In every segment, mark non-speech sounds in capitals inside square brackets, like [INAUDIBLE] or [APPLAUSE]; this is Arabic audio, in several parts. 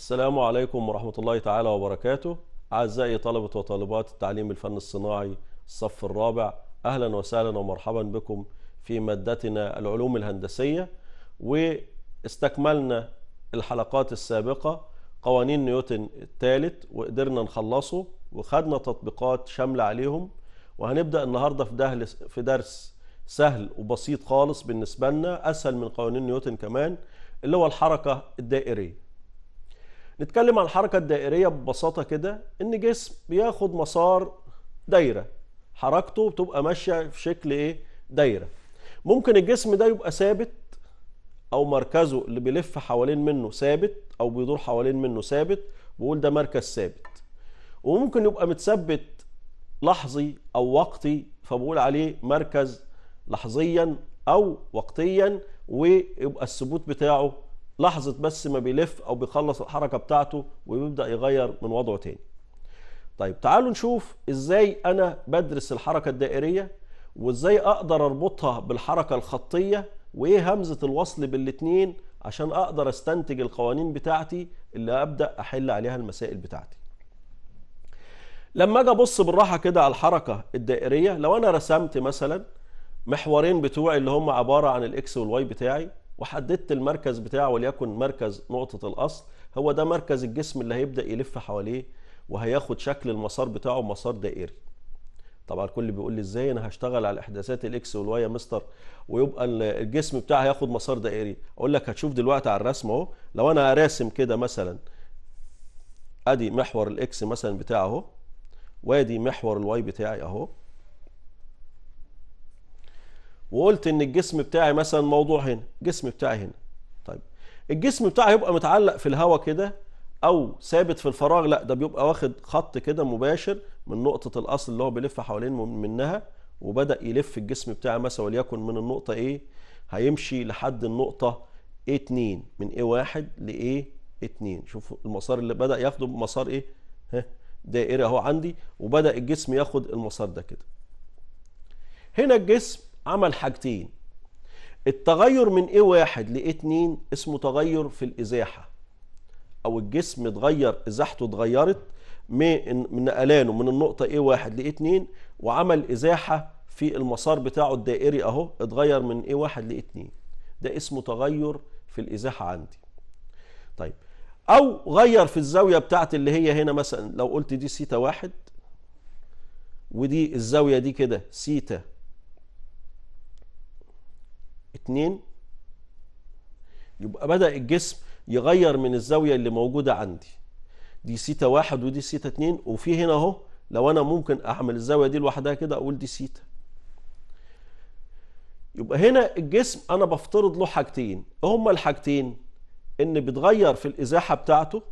السلام عليكم ورحمة الله تعالى وبركاته أعزائي طلبة وطالبات التعليم الفن الصناعي الصف الرابع أهلا وسهلا ومرحبا بكم في مادتنا العلوم الهندسية واستكملنا الحلقات السابقة قوانين نيوتن الثالث وقدرنا نخلصه وخدنا تطبيقات شاملة عليهم وهنبدأ النهاردة في, ده في درس سهل وبسيط خالص بالنسبة لنا أسهل من قوانين نيوتن كمان اللي هو الحركة الدائرية نتكلم عن الحركة الدائرية ببساطة كده إن جسم بياخد مسار دايرة حركته بتبقى ماشية في شكل إيه؟ دايرة ممكن الجسم ده يبقى ثابت أو مركزه اللي بيلف حوالين منه ثابت أو بيدور حوالين منه ثابت بقول ده مركز ثابت وممكن يبقى متثبت لحظي أو وقتي فبقول عليه مركز لحظيا أو وقتيا ويبقى الثبوت بتاعه لحظه بس ما بيلف او بيخلص الحركه بتاعته وبيبدا يغير من وضعه تاني طيب تعالوا نشوف ازاي انا بدرس الحركه الدائريه وازاي اقدر اربطها بالحركه الخطيه وايه همزه الوصل بالاتنين عشان اقدر استنتج القوانين بتاعتي اللي ابدا احل عليها المسائل بتاعتي لما اجي ابص بالراحه كده على الحركه الدائريه لو انا رسمت مثلا محورين بتوعي اللي هم عباره عن الاكس والواي بتاعي وحددت المركز بتاعه وليكن مركز نقطة الأصل هو ده مركز الجسم اللي هيبدأ يلف حواليه وهياخد شكل المسار بتاعه مسار دائري طبعا الكل بيقول لي ازاي انا هشتغل على احداثات الاكس والواي يا مستر ويبقى الجسم بتاعي هياخد مسار دائري اقول لك هتشوف دلوقتي على الرسم اهو لو انا راسم كده مثلا ادي محور الاكس مثلا بتاعه اهو وادي محور الواي بتاعي اهو وقلت ان الجسم بتاعي مثلا موضوع هنا الجسم بتاعي هنا طيب الجسم بتاعي يبقى متعلق في الهواء كده او ثابت في الفراغ لا ده بيبقى واخد خط كده مباشر من نقطه الاصل اللي هو بيلف حوالين منها وبدا يلف الجسم بتاعي مثلا وليكن من النقطه ايه هيمشي لحد النقطه A2 من A1 ل A2 شوفوا المسار اللي بدا ياخده مسار ايه ها دائري اهو عندي وبدا الجسم ياخد المسار ده كده هنا الجسم عمل حاجتين التغير من ايه واحد لايه اتنين اسمه تغير في الازاحه او الجسم اتغير ازاحته اتغيرت من نقلانه من النقطه ايه واحد لايه اتنين وعمل ازاحه في المسار بتاعه الدائري اهو اتغير من ايه واحد لايه اتنين ده اسمه تغير في الازاحه عندي طيب او غير في الزاويه بتاعت اللي هي هنا مثلا لو قلت دي سيتا واحد ودي الزاويه دي كده سيتا اتنين يبقى بدأ الجسم يغير من الزاوية اللي موجودة عندي دي سيتا واحد ودي سيتا اتنين وفي هنا اهو لو انا ممكن اعمل الزاوية دي لوحدها كده اقول دي سيتا يبقى هنا الجسم انا بفترض له حاجتين هما الحاجتين ان بتغير في الازاحة بتاعته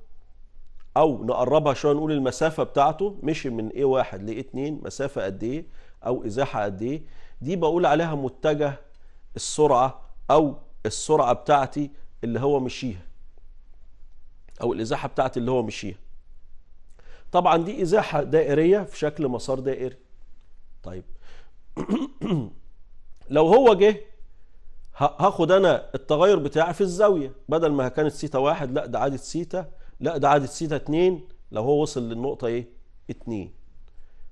او نقربها شويه نقول المسافه بتاعته مشي من ايه واحد لايه اتنين مسافه قد ايه او ازاحه قد ايه دي بقول عليها متجه السرعة أو السرعة بتاعتي اللي هو مشيها أو الإزاحة بتاعتي اللي هو مشيها طبعا دي إزاحة دائرية في شكل مسار دائري طيب [CLEARS THROAT] لو هو جه هاخد أنا التغير بتاعي في الزاوية بدل ما كانت سيتا واحد لا ده عادة سيتا لا ده عادة سيتا اتنين لو هو وصل للنقطة ايه اتنين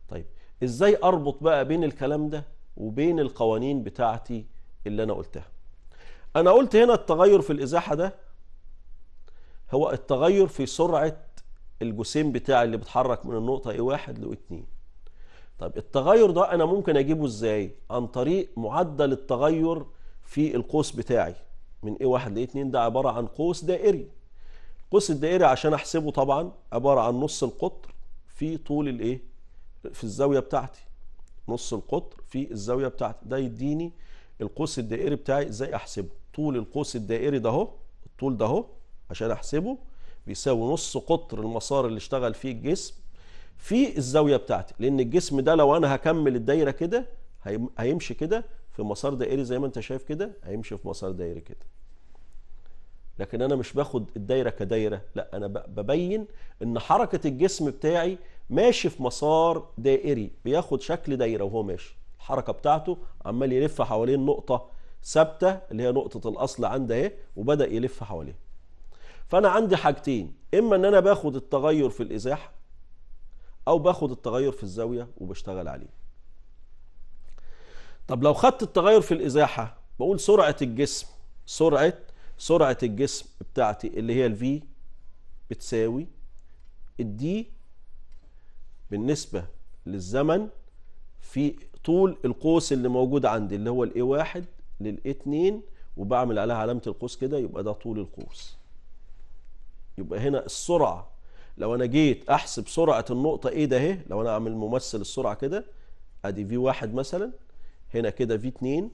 طيب ازاي اربط بقى بين الكلام ده وبين القوانين بتاعتي اللي انا قلتها انا قلت هنا التغير في الازاحه ده هو التغير في سرعه الجسيم بتاعي اللي بيتحرك من النقطه A1 ل 2 طب التغير ده انا ممكن اجيبه ازاي عن طريق معدل التغير في القوس بتاعي من A1 ل 2 ده عباره عن قوس دائري القوس الدائري عشان احسبه طبعا عباره عن نص القطر في طول الايه في الزاويه بتاعتي نص القطر في الزاويه بتاعتي ده يديني القوس الدائري بتاعي ازاي احسبه طول القوس الدائري ده اهو الطول ده اهو عشان احسبه بيساوي نص قطر المسار اللي اشتغل فيه الجسم في الزاويه بتاعتي لان الجسم ده لو انا هكمل الدايره كده هيمشي كده في مسار دائري زي ما انت شايف كده هيمشي في مسار دائري كده لكن انا مش باخد الدايره كدايره لا انا ببين ان حركه الجسم بتاعي ماشي في مسار دائري بياخد شكل دايره وهو ماشي الحركه بتاعته عمال يلف حوالين نقطه ثابته اللي هي نقطه الاصل عند اهي وبدا يلف حواليها فانا عندي حاجتين اما ان انا باخد التغير في الازاحه او باخد التغير في الزاويه وبشتغل عليه طب لو خدت التغير في الازاحه بقول سرعه الجسم سرعه سرعه الجسم بتاعتي اللي هي الفي بتساوي الدي بالنسبه للزمن في طول القوس اللي موجود عندي اللي هو الاي واحد للاي اتنين وبعمل عليها علامة القوس كده يبقى ده طول القوس يبقى هنا السرعة لو انا جيت احسب سرعة النقطة ايه ده اهي لو انا اعمل ممثل السرعة كده ادي في واحد مثلا هنا كده في اتنين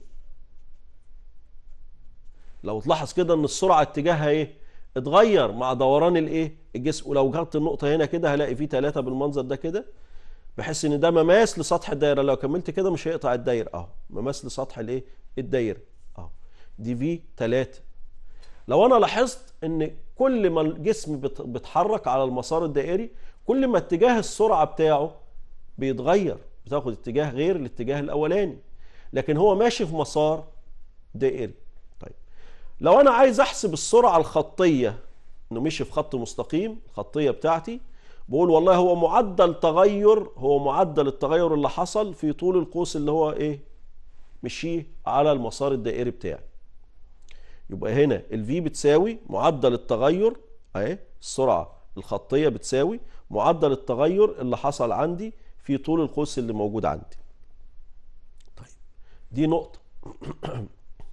لو تلاحظ كده ان السرعة اتجاهها ايه اتغير مع دوران الايه الجسم ولو جرت النقطة هنا كده هلاقي في تلاتة بالمنظر ده كده بحيث ان ده مماس لسطح الدايره لو كملت كده مش هيقطع الدايره اهو مماس لسطح الايه الدايره اهو دي في 3 لو انا لاحظت ان كل ما الجسم بيتحرك على المسار الدائري كل ما اتجاه السرعه بتاعه بيتغير بتاخد اتجاه غير الاتجاه الاولاني لكن هو ماشي في مسار دائري طيب لو انا عايز احسب السرعه الخطيه انه مشي في خط مستقيم الخطيه بتاعتي بقول والله هو معدل تغير هو معدل التغير اللي حصل في طول القوس اللي هو ايه مشيه على المسار الدائري بتاعي يبقى هنا الفي بتساوي معدل التغير اهي السرعه الخطيه بتساوي معدل التغير اللي حصل عندي في طول القوس اللي موجود عندي طيب دي نقطه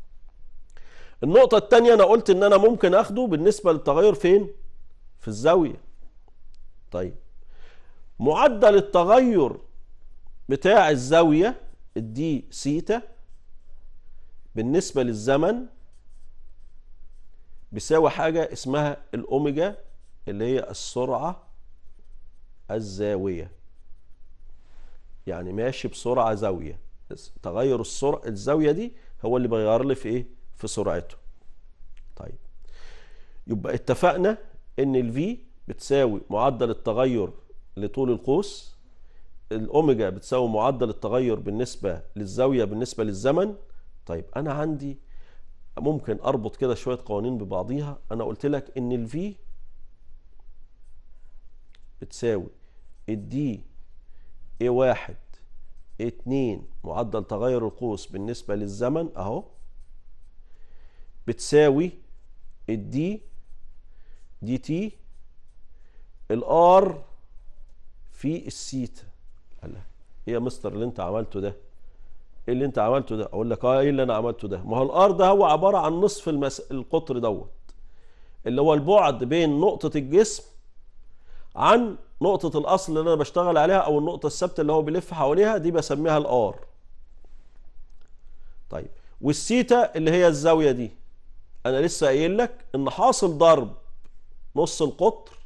[CLEARS THROAT] النقطه الثانيه انا قلت ان انا ممكن اخده بالنسبه للتغير فين في الزاويه طيب معدل التغير بتاع الزاوية الدي سيتا بالنسبة للزمن بيساوي حاجة اسمها الأوميجا اللي هي السرعة الزاوية يعني ماشي بسرعة زاوية تغير السرعة الزاوية دي هو اللي بيغير لي في ايه في سرعته طيب يبقى اتفقنا ان الفي بتساوي معدل التغير لطول القوس الاوميجا بتساوي معدل التغير بالنسبه للزاويه بالنسبه للزمن طيب انا عندي ممكن اربط كده شويه قوانين ببعضيها انا قلت لك ان الفي بتساوي الدي اي واحد اتنين معدل تغير القوس بالنسبه للزمن اهو بتساوي الدي دي تي الار في السيتا قال ايه يا مستر اللي انت عملته ده ايه اللي انت عملته ده اقول لك اه ايه اللي انا عملته ده ما هو الار ده هو عباره عن نصف المس... القطر دوت اللي هو البعد بين نقطه الجسم عن نقطه الاصل اللي انا بشتغل عليها او النقطه الثابته اللي هو بيلف حواليها دي بسميها الار طيب والسيتا اللي هي الزاويه دي انا لسه قايل لك ان حاصل ضرب نص القطر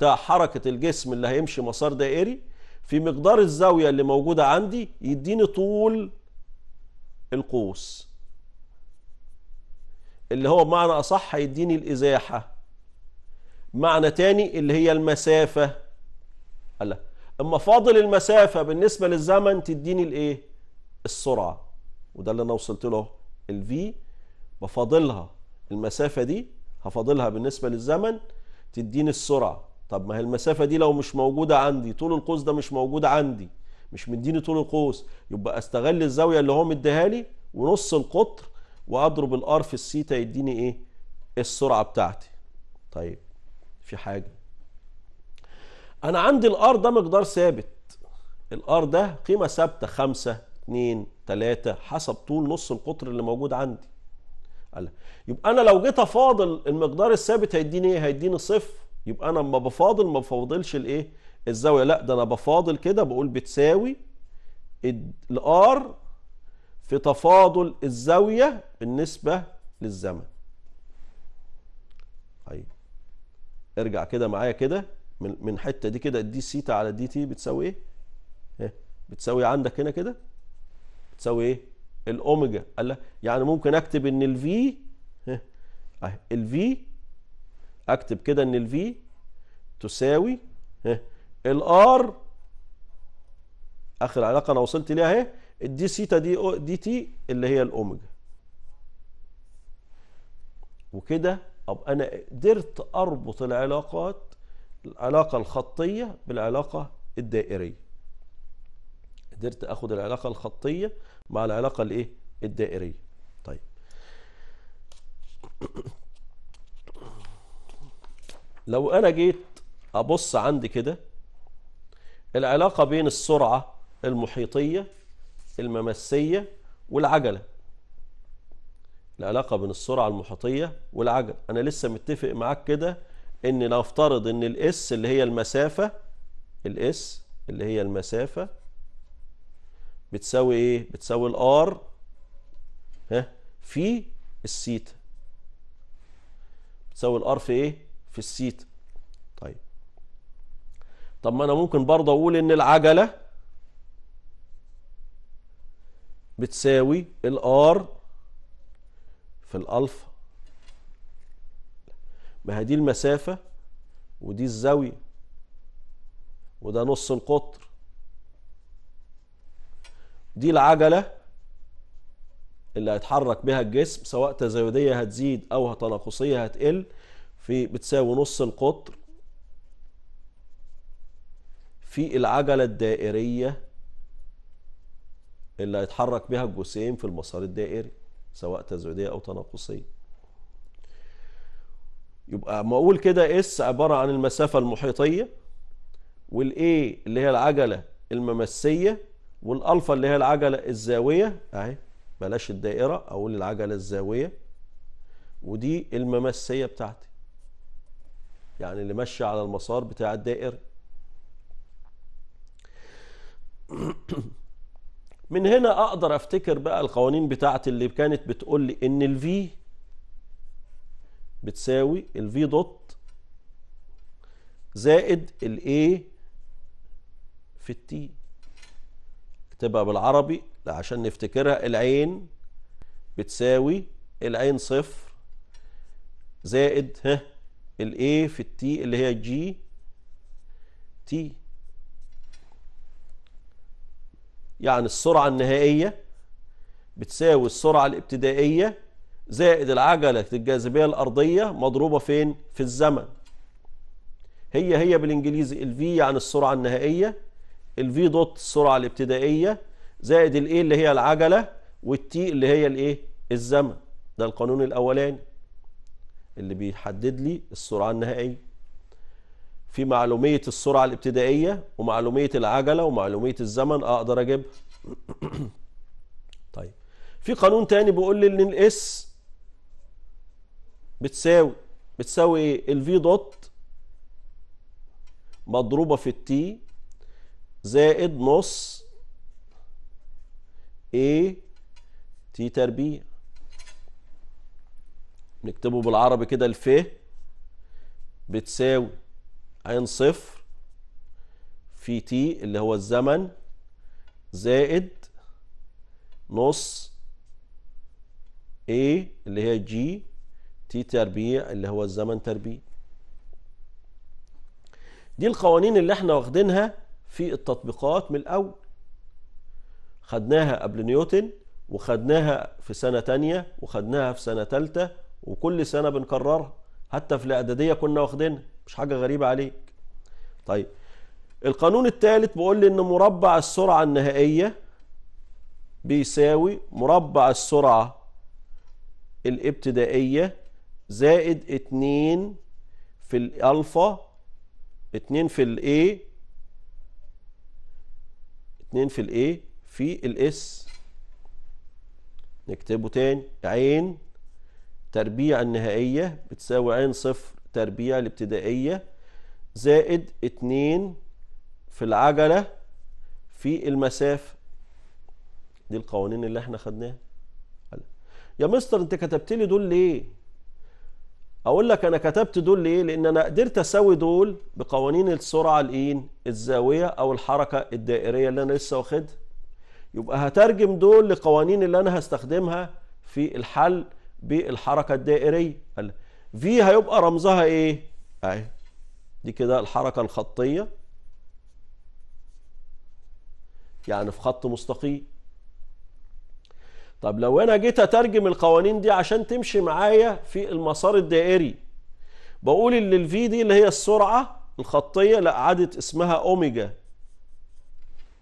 بتاع حركة الجسم اللي هيمشي مسار دائري في مقدار الزاوية اللي موجودة عندي يديني طول القوس اللي هو معنى أصح هيديني الإزاحة معنى تاني اللي هي المسافة ألا أما فاضل المسافة بالنسبة للزمن تديني الإيه السرعة وده اللي أنا وصلت له الفي بفاضلها المسافة دي هفاضلها بالنسبة للزمن تديني السرعة طب ما هي المسافة دي لو مش موجودة عندي طول القوس ده مش موجود عندي مش مديني طول القوس يبقى استغل الزاوية اللي هو مديها لي ونص القطر واضرب الار في السيتا يديني ايه السرعة بتاعتي طيب في حاجة انا عندي الار ده مقدار ثابت الار ده قيمة ثابتة خمسة اتنين تلاتة حسب طول نص القطر اللي موجود عندي يبقى انا لو جيت افاضل المقدار الثابت هيديني ايه هيديني صفر يبقى انا اما بفاضل ما بفاضلش الايه الزاويه لا ده انا بفاضل كده بقول بتساوي الار في تفاضل الزاويه بالنسبه للزمن طيب ارجع كده معايا كده من من حته دي كده دي سيتا على دي تي بتساوي ايه ايه بتساوي عندك هنا كده بتساوي ايه الاوميجا قال يعني ممكن اكتب ان الفي اهي طيب، الفي اكتب كده ان الفي تساوي الار اخر علاقه انا وصلت ليها اهي الدي سيتا دي دي تي اللي هي الاوميجا وكده ابقى انا قدرت اربط العلاقات العلاقه الخطيه بالعلاقه الدائريه قدرت اخد العلاقه الخطيه مع العلاقه الايه الدائريه طيب لو انا جيت ابص عندي كده العلاقة بين السرعة المحيطية الممسية والعجلة العلاقة بين السرعة المحيطية والعجلة انا لسه متفق معاك كده ان نفترض ان الاس اللي هي المسافة الاس اللي هي المسافة بتساوي ايه بتساوي الار ها في السيتا بتساوي الار في ايه في السيت طيب طب ما انا ممكن برضه اقول ان العجله بتساوي الار في الالفا ما هي دي المسافه ودي الزاويه وده نص القطر دي العجله اللي هيتحرك بها الجسم سواء تزايديه هتزيد او تناقصيه هتقل في بتساوي نص القطر في العجلة الدائرية اللي هيتحرك بها الجسيم في المسار الدائري سواء تزويدية أو تناقصية يبقى ما أقول كده إس عبارة عن المسافة المحيطية والإي اللي هي العجلة الممسية والألفا اللي هي العجلة الزاوية أهي بلاش الدائرة أقول العجلة الزاوية ودي الممسية بتاعتي يعني اللي مشى على المسار بتاع الدائرة [CLEARS THROAT] من هنا اقدر افتكر بقى القوانين بتاعتي اللي كانت بتقول لي ان الفي بتساوي الفي دوت زائد الاي في التي اكتبها بالعربي عشان نفتكرها العين بتساوي العين صفر زائد ها الاي في التي اللي هي جي تي يعني السرعة النهائية بتساوي السرعة الابتدائية زائد العجلة الجاذبية الأرضية مضروبة فين؟ في الزمن هي هي بالإنجليزي ال V يعني السرعة النهائية ال V دوت السرعة الابتدائية زائد ال A اللي هي العجلة والتي اللي هي الايه؟ الزمن ده القانون الأولاني اللي بيحدد لي السرعة النهائية في معلومية السرعة الابتدائية ومعلومية العجلة ومعلومية الزمن اقدر اجيبها [CLEARS THROAT] طيب في قانون تاني بيقول لي ان الاس بتساوي بتساوي ايه الفي دوت مضروبة في التي زائد نص ايه تي تربيع نكتبه بالعربي كده الف بتساوي عين صفر في تي اللي هو الزمن زائد نص A اللي هي جي تي تربيع اللي هو الزمن تربيع دي القوانين اللي احنا واخدينها في التطبيقات من الأول خدناها قبل نيوتن وخدناها في سنة تانية وخدناها في سنة تالتة وكل سنة بنكررها حتى في الإعدادية كنا واخدينها مش حاجة غريبة عليك طيب القانون الثالث بيقول لي ان مربع السرعة النهائية بيساوي مربع السرعة الابتدائية زائد 2 في الالفا 2 في الاي 2 في الاي في الاس نكتبه تاني عين تربيع النهائية بتساوي عين صفر تربيع الابتدائية زائد اتنين في العجلة في المسافة دي القوانين اللي احنا خدناها يا مستر انت كتبت لي دول ليه اقول لك انا كتبت دول ليه لان انا قدرت اسوي دول بقوانين السرعه الايه الزاويه او الحركه الدائريه اللي انا لسه واخدها يبقى هترجم دول لقوانين اللي انا هستخدمها في الحل بالحركة الدائرية في هيبقى رمزها ايه اهي دي كده الحركة الخطية يعني في خط مستقيم طب لو انا جيت اترجم القوانين دي عشان تمشي معايا في المسار الدائري بقول ان الفي دي اللي هي السرعة الخطية لا عادت اسمها اوميجا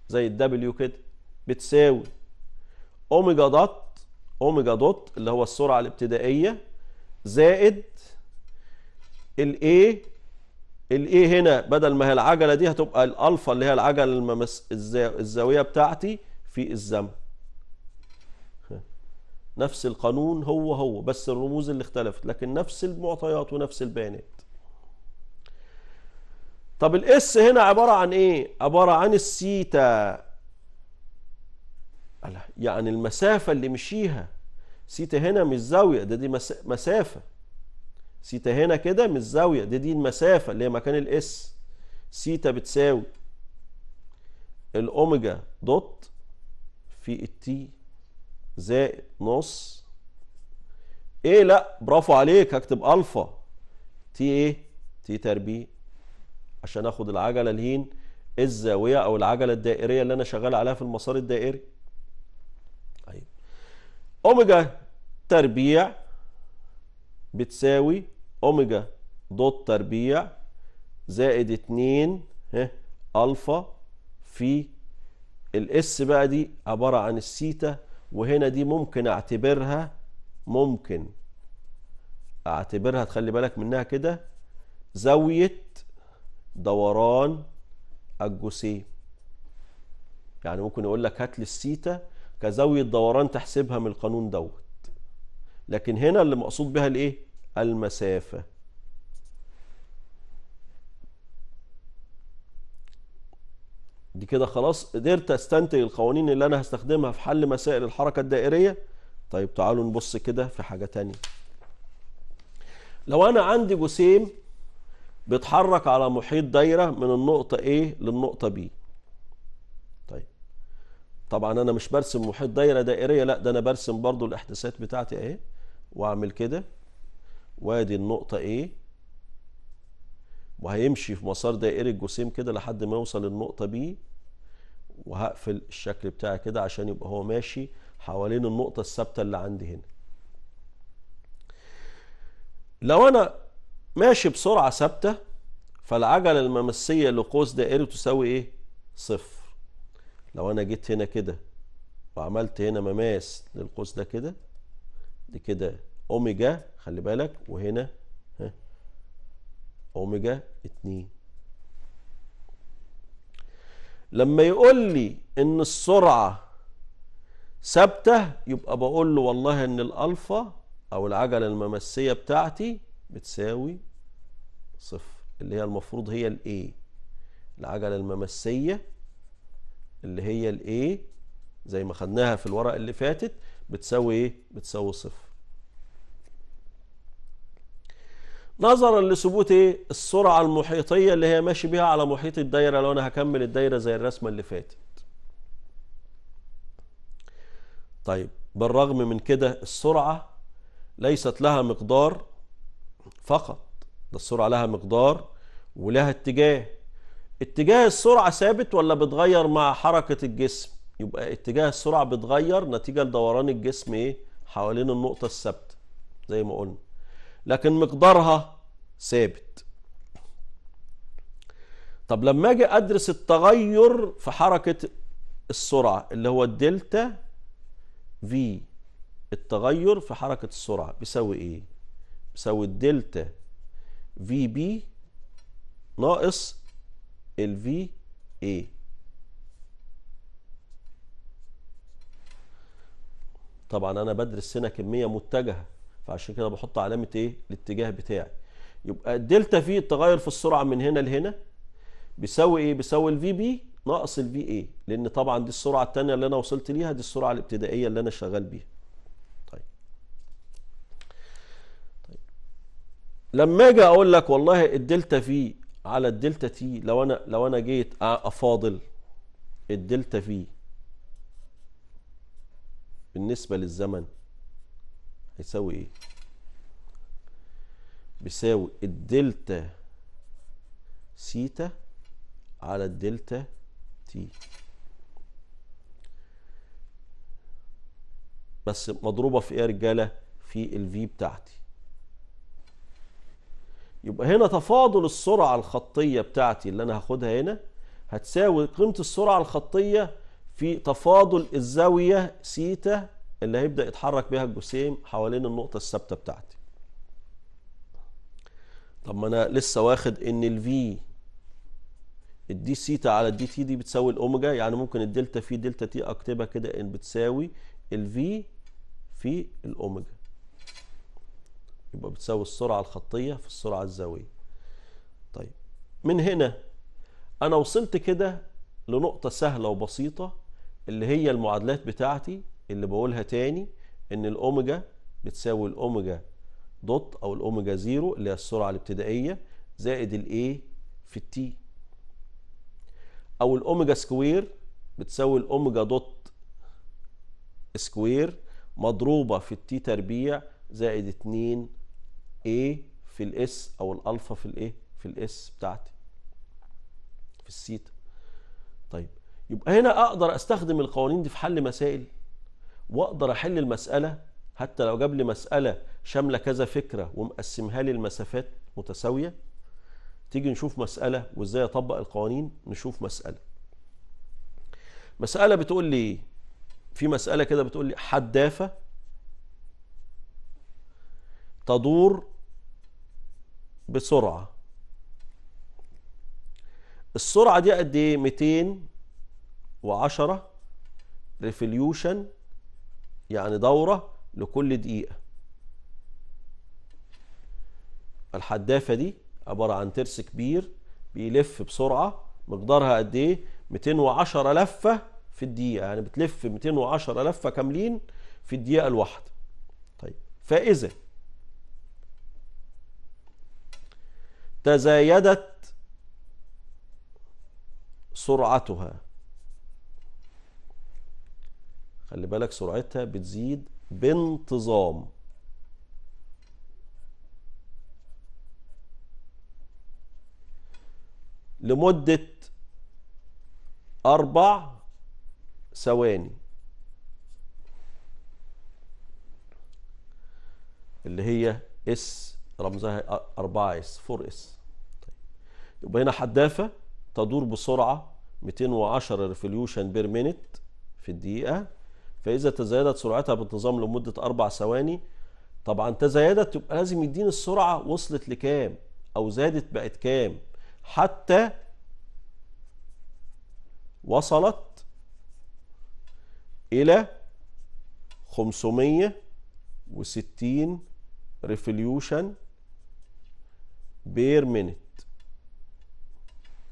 زي الدبليو كده بتساوي اوميجا دوت اوميجا دوت اللي هو السرعه الابتدائيه زائد الاي الاي هنا بدل ما هي العجله دي هتبقى الالفا اللي هي العجله الممس الزاويه بتاعتي في الزمن نفس القانون هو هو بس الرموز اللي اختلفت لكن نفس المعطيات ونفس البيانات طب الاس هنا عباره عن ايه عباره عن السيتا يعني المسافة اللي مشيها سيتا هنا مش زاوية ده دي مسافة سيتا هنا كده مش زاوية ده دي المسافة اللي هي مكان الاس سيتا بتساوي الاوميجا دوت في التي زائد نص ايه لا برافو عليك هكتب الفا تي ايه تي تربيع عشان اخد العجله الهين الزاويه او العجله الدائريه اللي انا شغال عليها في المسار الدائري أوميجا تربيع بتساوي أوميجا دوت تربيع زائد ها ألفا في الاس بقى دي عبارة عن السيتا وهنا دي ممكن اعتبرها ممكن اعتبرها تخلي بالك منها كده زاوية دوران الجسيم يعني ممكن يقول لك هات لي السيتا كزاوية دوران تحسبها من القانون دوت لكن هنا اللي مقصود بها الايه المسافة دي كده خلاص قدرت استنتج القوانين اللي انا هستخدمها في حل مسائل الحركة الدائرية طيب تعالوا نبص كده في حاجة تانية لو انا عندي جسيم بيتحرك على محيط دايرة من النقطة A للنقطة B طبعا انا مش برسم محيط دايره دائريه لا ده انا برسم برضو الاحداثات بتاعتي اهي واعمل كده وادي النقطه ايه وهيمشي في مسار دائري الجسيم كده لحد ما يوصل النقطه بي وهقفل الشكل بتاعي كده عشان يبقى هو ماشي حوالين النقطه الثابته اللي عندي هنا لو انا ماشي بسرعه ثابته فالعجله الممسيه لقوس دائري تساوي ايه صفر لو انا جيت هنا كده وعملت هنا مماس للقوس ده كده دي كده اوميجا خلي بالك وهنا ها اوميجا 2 لما يقول لي ان السرعه ثابته يبقى بقول له والله ان الالفا او العجله الممسيه بتاعتي بتساوي صفر اللي هي المفروض هي الايه العجله الممسيه اللي هي الايه زي ما خدناها في الورق اللي فاتت بتساوي ايه بتساوي صفر نظرا لثبوت ايه السرعه المحيطيه اللي هي ماشي بيها على محيط الدايره لو انا هكمل الدايره زي الرسمه اللي فاتت طيب بالرغم من كده السرعه ليست لها مقدار فقط ده السرعه لها مقدار ولها اتجاه اتجاه السرعة ثابت ولا بتغير مع حركة الجسم يبقى اتجاه السرعة بتغير نتيجة لدوران الجسم ايه حوالين النقطة الثابتة زي ما قلنا لكن مقدارها ثابت طب لما اجي ادرس التغير في حركة السرعة اللي هو الدلتا في التغير في حركة السرعة بيساوي ايه بيساوي الدلتا في بي ناقص ال في اي طبعا انا بدرس هنا كميه متجهه فعشان كده بحط علامه ايه الاتجاه بتاعي يبقى الدلتا في التغير في السرعه من هنا لهنا بيساوي ايه بيساوي الفي بي ناقص الفي اي لان طبعا دي السرعه الثانيه اللي انا وصلت ليها دي السرعه الابتدائيه اللي انا شغال بيها طيب طيب لما اجي اقول لك والله الدلتا في على الدلتا تي لو انا لو انا جيت افاضل الدلتا في بالنسبه للزمن هيساوي ايه بيساوي الدلتا سيتا على الدلتا تي بس مضروبه في ايه يا رجاله في الفي بتاعتي يبقى هنا تفاضل السرعة الخطية بتاعتي اللي أنا هاخدها هنا هتساوي قيمة السرعة الخطية في تفاضل الزاوية سيتا اللي هيبدأ يتحرك بها الجسيم حوالين النقطة الثابتة بتاعتي طب ما أنا لسه واخد إن V الدي سيتا على الدي تي دي بتساوي الأوميجا يعني ممكن الدلتا في دلتا تي أكتبها كده إن بتساوي V في الأوميجا يبقى بتساوي السرعة الخطية في السرعة الزاوية طيب من هنا أنا وصلت كده لنقطة سهلة وبسيطة اللي هي المعادلات بتاعتي اللي بقولها تاني إن الأوميجا بتساوي الأوميجا دوت أو الأوميجا زيرو اللي هي السرعة الابتدائية زائد A في التي أو الأوميجا سكوير بتساوي الأوميجا دوت سكوير مضروبة في التي تربيع زائد 2 A في الاس او الالفا في الايه في الاس بتاعتي في السيتا طيب يبقى هنا اقدر استخدم القوانين دي في حل مسائل واقدر احل المساله حتى لو جاب لي مساله شامله كذا فكره ومقسمها لي المسافات متساويه تيجي نشوف مساله وازاي اطبق القوانين نشوف مساله مساله بتقول لي في مساله كده بتقول لي حدافه تدور بسرعة السرعة دي قد ايه 210 ريفوليوشن يعني دورة لكل دقيقة الحدافة دي عبارة عن ترس كبير بيلف بسرعة مقدارها قد ايه 210 لفة في الدقيقة يعني بتلف 210 لفة كاملين في الدقيقة الواحدة طيب فإذا تزايدت سرعتها خلي بالك سرعتها بتزيد بانتظام لمدة أربع ثواني اللي هي اس رمزها 4 اس 4 اس طيب. يبقى هنا حدافه تدور بسرعه 210 ريفوليوشن بير مينت في الدقيقه فاذا تزايدت سرعتها بانتظام لمده اربع ثواني طبعا تزايدت يبقى لازم يديني السرعه وصلت لكام او زادت بقت كام حتى وصلت الى 560 ريفوليوشن بير مينت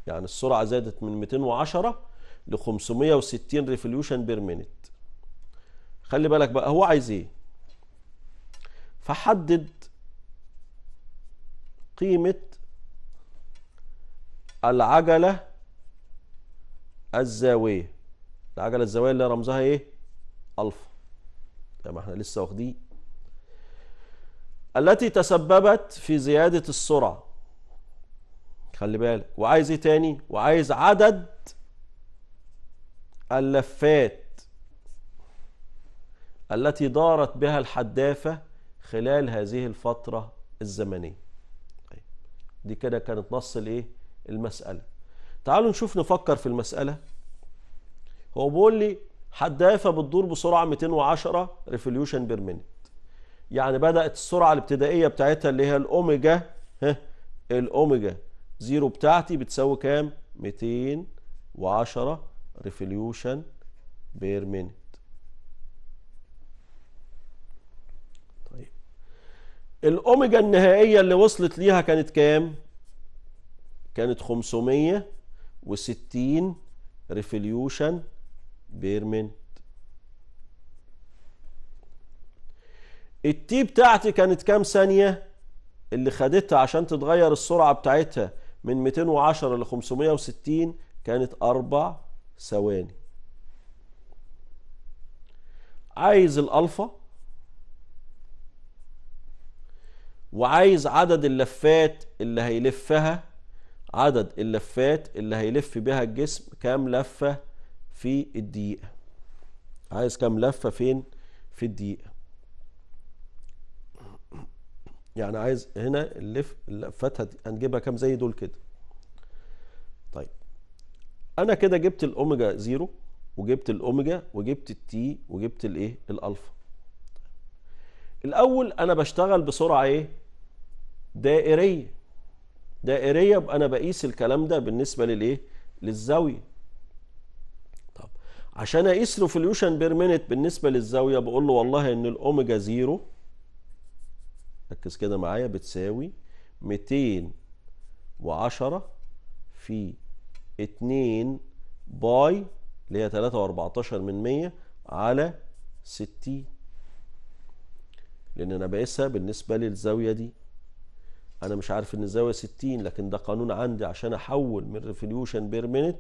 يعني السرعة زادت من 210 ل 560 ريفوليوشن بير مينت خلي بالك بقى هو عايز ايه فحدد قيمة العجلة الزاوية العجلة الزاوية اللي رمزها ايه الفا طيب، ما احنا لسه واخدين التي تسببت في زيادة السرعة خلي بالك وعايز ايه تاني وعايز عدد اللفات التي دارت بها الحدافة خلال هذه الفترة الزمنية طيب، دي كده كانت نص الايه المسألة تعالوا نشوف نفكر في المسألة هو بيقول لي حدافة بتدور بسرعة 210 ريفوليوشن بير مينيت يعني بدأت السرعة الابتدائية بتاعتها اللي هي الأوميجا ها الأوميجا زيرو بتاعتي بتساوي كام 210 ريفوليوشن بير مينت. طيب الاوميجا النهائيه اللي وصلت ليها كانت كام كانت 560 ريفوليوشن بير مينت. التي بتاعتي كانت كام ثانيه اللي خدتها عشان تتغير السرعه بتاعتها من 210 ل 560 كانت أربع ثواني عايز الألفا وعايز عدد اللفات اللي هيلفها عدد اللفات اللي هيلف بها الجسم كام لفة في الدقيقة عايز كام لفة فين في الدقيقة يعني عايز هنا اللف اللفات هنجيبها كام زي دول كده طيب انا كده جبت الاوميجا زيرو وجبت الاوميجا وجبت التي وجبت الايه الالفا الاول انا بشتغل بسرعه ايه دائريه دائريه يبقى انا بقيس الكلام ده بالنسبه للايه للزاويه طب عشان اقيس ريفوليوشن بير مينت بالنسبه للزاويه بقول له والله ان الاوميجا زيرو ركز كده معايا بتساوي 210 في 2 باي اللي هي 3 و14 من 100 على 60 لان انا بقيسها بالنسبه للزاويه دي انا مش عارف ان الزاويه 60 لكن ده قانون عندي عشان احول من ريفوليوشن بير مينت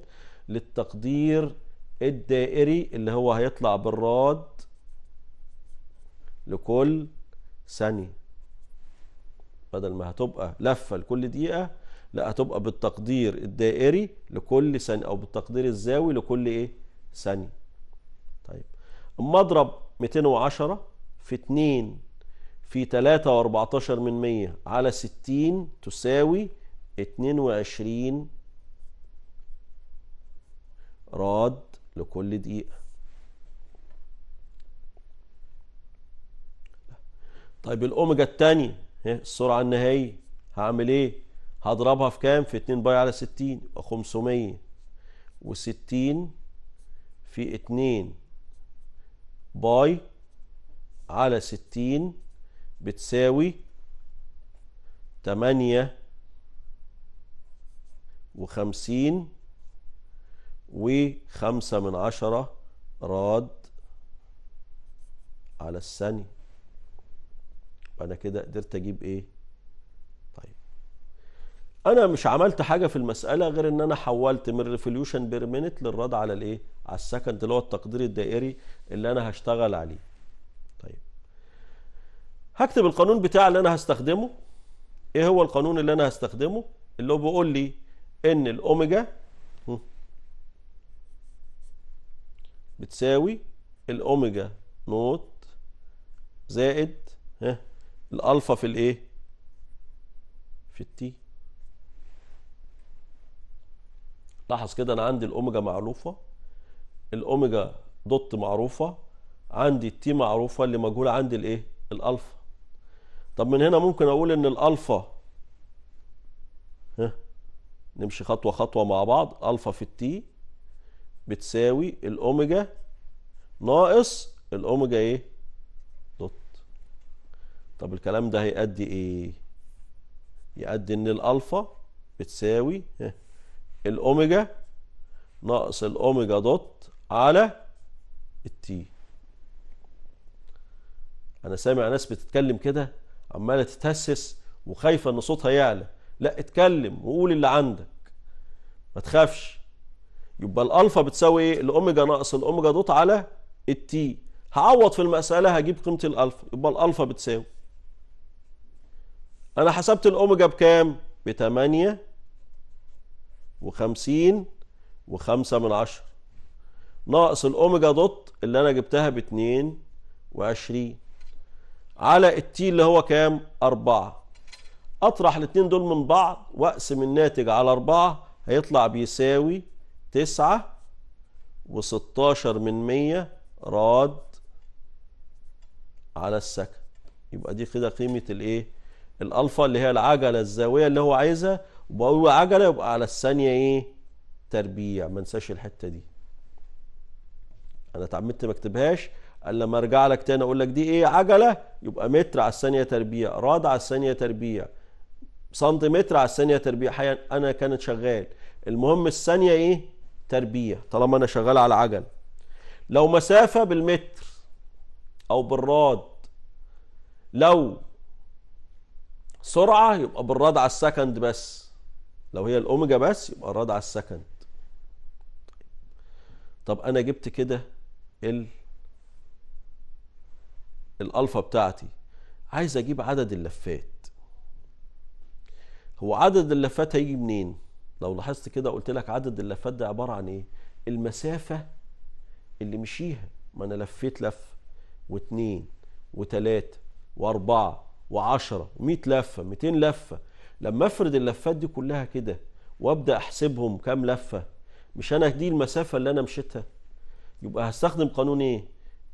للتقدير الدائري اللي هو هيطلع بالراد لكل ثانيه بدل ما هتبقى لفة لكل دقيقة لا هتبقى بالتقدير الدائري لكل ثانية أو بالتقدير الزاوي لكل إيه؟ ثانية. طيب أما أضرب 210 في 2 في 3 و14 من 100 على 60 تساوي 22 راد لكل دقيقة. طيب الأوميجا الثانية إيه؟ السرعة النهائية هعمل ايه هضربها في كام في 2 باي على 60 يبقى 560 في 2 باي على 60 بتساوي 8 و50 و5 من عشرة راد على الثانية انا كده قدرت اجيب ايه طيب انا مش عملت حاجه في المساله غير ان انا حولت من ريفوليوشن بير مينيت للرد على الايه على السكند اللي هو التقدير الدائري اللي انا هشتغل عليه طيب هكتب القانون بتاع اللي انا هستخدمه ايه هو القانون اللي انا هستخدمه اللي هو بيقول لي ان الاوميجا بتساوي الاوميجا نوت زائد ها الالفا في الايه في التي لاحظ كده انا عندي الاوميجا معروفه الاوميجا دوت معروفه عندي التي معروفه اللي مجهوله عندي الايه الالفا طب من هنا ممكن اقول ان الالفا ها نمشي خطوه خطوه مع بعض الفا في التي بتساوي الاوميجا ناقص الاوميجا ايه طب الكلام ده هيؤدي ايه يؤدي ان الالفا بتساوي إيه؟ الاوميجا ناقص الاوميجا دوت على التي انا سامع ناس بتتكلم كده عماله تتهسس وخايفه ان صوتها يعلى لا اتكلم وقول اللي عندك ما تخافش يبقى الالفا بتساوي ايه الاوميجا ناقص الاوميجا دوت على التي هعوض في المساله هجيب قيمه الالفا يبقى الالفا بتساوي انا حسبت الاوميجا بكام ب 8 و50 و5 من عشرة ناقص الاوميجا دوت اللي انا جبتها ب 22 على التي اللي هو كام 4 اطرح الاثنين دول من بعض واقسم الناتج على 4 هيطلع بيساوي 9 و16 من 100 راد على السكن يبقى دي كده قيمه الايه الالفا اللي هي العجله الزاويه اللي هو عايزها وبقول عجله يبقى على الثانيه ايه تربيع ما انساش الحته دي انا اتعمدت ما اكتبهاش قال لما ارجع لك تاني اقول لك دي ايه عجله يبقى متر على الثانيه تربيع راد على الثانيه تربيع سنتيمتر على الثانيه تربيع حقيقة انا كانت شغال المهم الثانيه ايه تربيع طالما انا شغال على عجل لو مسافه بالمتر او بالراد لو سرعة يبقى بالرد على السكند بس لو هي الأوميجا بس يبقى الرد على السكند طب أنا جبت كده ال الألفا بتاعتي عايز أجيب عدد اللفات هو عدد اللفات هيجي منين؟ لو لاحظت كده قلت لك عدد اللفات ده عبارة عن إيه؟ المسافة اللي مشيها ما أنا لفيت لفة واتنين وتلاتة وأربعة و10 و100 لفه 200 لفه لما افرد اللفات دي كلها كده وابدا احسبهم كام لفه مش انا دي المسافه اللي انا مشيتها يبقى هستخدم قانون ايه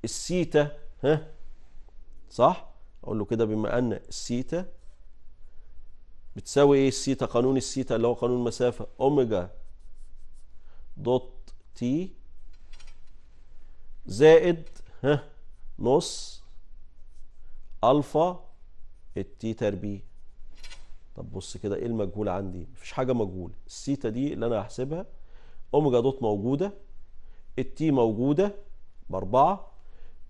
السيتا ها صح اقول له كده بما ان السيتا بتساوي ايه السيتا قانون السيتا اللي هو قانون المسافه اوميجا دوت تي زائد ها نص الفا التي تربيع طب بص كده ايه المجهول عندي مفيش حاجه مجهوله السيتا دي اللي انا هحسبها اوميجا دوت موجوده التي موجوده باربعه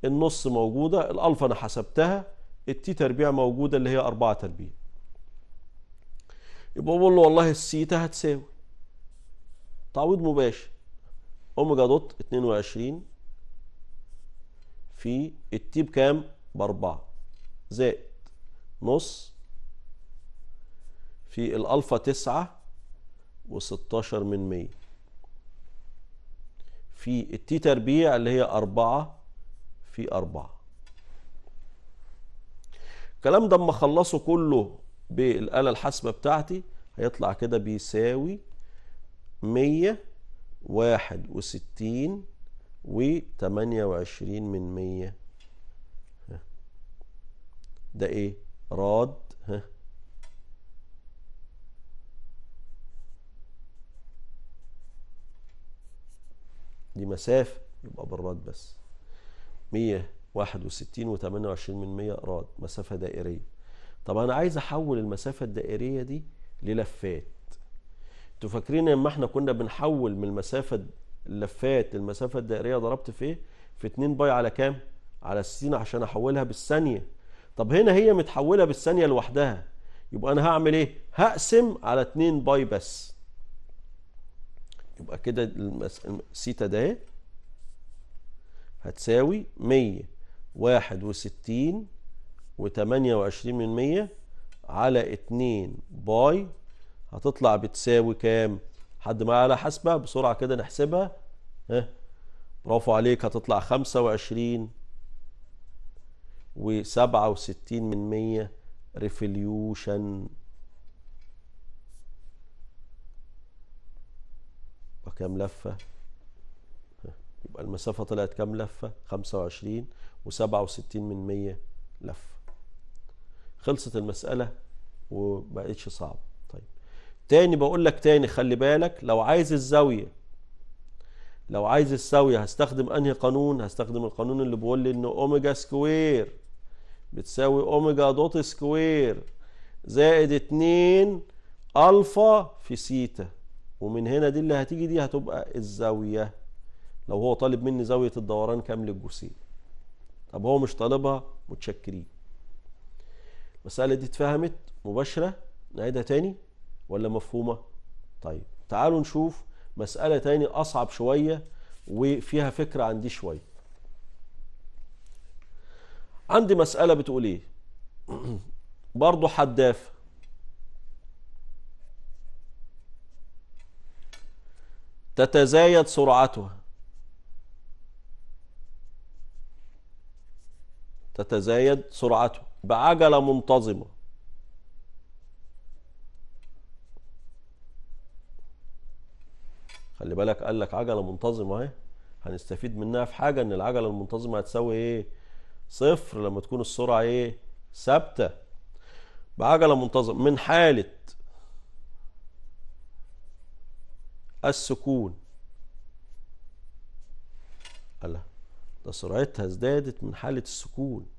النص موجوده الالفا انا حسبتها التي تربيع موجوده اللي هي اربعه تربيع يبقى بقول له والله السيتا هتساوي تعويض مباشر اوميجا دوت 22 في التي بكام؟ باربعه زائد نص في الألفا تسعة وستاشر من مية في التي تربيع اللي هي أربعة في أربعة الكلام ده اما أخلصه كله بالآلة الحاسبة بتاعتي هيطلع كده بيساوي مية واحد وستين وتمانية وعشرين من مية ده ايه راد ها دي مسافة يبقى بالراد بس 161 و 28 من 100 راد مسافة دائرية طب أنا عايز أحول المسافة الدائرية دي للفات انتوا فاكرين لما احنا كنا بنحول من المسافة اللفات للمسافة الدائرية ضربت في ايه؟ في 2 باي على كام؟ على 60 عشان أحولها بالثانية طب هنا هي متحولة بالثانية لوحدها يبقى أنا هعمل إيه؟ هقسم على 2 باي بس يبقى كده المس... الثيتا ده هتساوي 161 و28 من 100 على 2 باي هتطلع بتساوي كام؟ حد معايا على حاسبة بسرعة كده نحسبها ها برافو عليك هتطلع 25 و67 من 100 ريفليوشن وكم لفة يبقى المسافة طلعت كام لفة 25 و67 من 100 لفة خلصت المسألة ومبقتش صعبة طيب تاني بقول لك تاني خلي بالك لو عايز الزاوية لو عايز الزاوية هستخدم انهي قانون هستخدم القانون اللي بيقول لي ان اوميجا سكوير بتساوي اوميجا دوت سكوير زائد 2 الفا في سيتا ومن هنا دي اللي هتيجي دي هتبقى الزاويه لو هو طالب مني زاويه الدوران كامل الجسيم طب هو مش طالبها متشكرين المساله دي اتفهمت مباشره نعيدها تاني ولا مفهومه طيب تعالوا نشوف مساله تاني اصعب شويه وفيها فكره عن دي شويه عندي مسألة بتقول ايه [CLEARS THROAT] برضو حداف تتزايد سرعتها تتزايد سرعته بعجلة منتظمة خلي بالك قال لك عجلة منتظمة اهي هنستفيد منها في حاجة ان العجلة المنتظمة هتساوي ايه صفر لما تكون السرعة ايه ثابتة بعجلة منتظمة من حالة السكون الله ده سرعتها ازدادت من حالة السكون